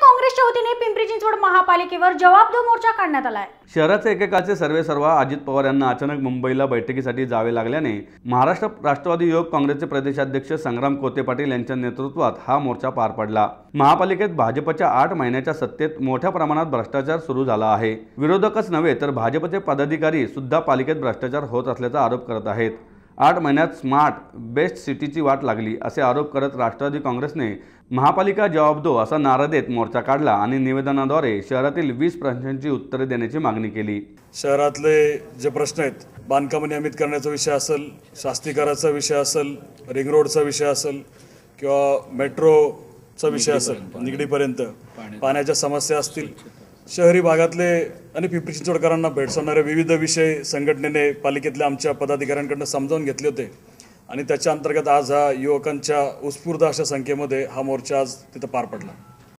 काँग्रेसच्या वतीने पिंपरी चिंचवड महापालिकेवर मोर्चा काढण्यात आलाय शहराचे एकेकाचे सर्वे सर्वा अजित पवार यांना अचानक मुंबईला बैठकीसाठी जावे लागल्याने महाराष्ट्र राष्ट्रवादी योग काँग्रेसचे प्रदेशाध्यक्ष संग्राम कोते पाटील यांच्या नेतृत्वात हा मोर्चा पार पडला महापालिकेत भाजपच्या आठ महिन्याच्या सत्तेत मोठ्या प्रमाणात भ्रष्टाचार सुरू झाला आहे विरोधकच नव्हे तर भाजपचे पदाधिकारी सुद्धा पालिकेत भ्रष्टाचार होत असल्याचा आरोप करत आहेत आठ महिन्यात स्मार्ट बेस्ट सिटीची वाट लागली असे आरोप करत राष्ट्रवादी काँग्रेसने महापालिका जबाब दो असा नारा देत मोर्चा काढला आणि निवेदनाद्वारे शहरातील वीस प्रश्नांची उत्तरे देण्याची मागणी केली शहरातले जे प्रश्न आहेत बांधकाम नियमित करण्याचा विषय असेल शास्तीकराचा विषय असेल रिंग रोडचा विषय असेल किंवा मेट्रोचा विषय असेल निगडीपर्यंत पाण्याच्या समस्या असतील शहरी भागातले आणि पिंपरी चिंचवडकरांना भेडसावणारे विविध विषय संघटनेने पालिकेतल्या आमच्या पदाधिकाऱ्यांकडनं समजावून घेतले होते आणि त्याच्या अंतर्गत आज हा युवकांच्या उत्स्फूर्त अशा संख्येमध्ये हा मोर्चा आज तिथं पार पडला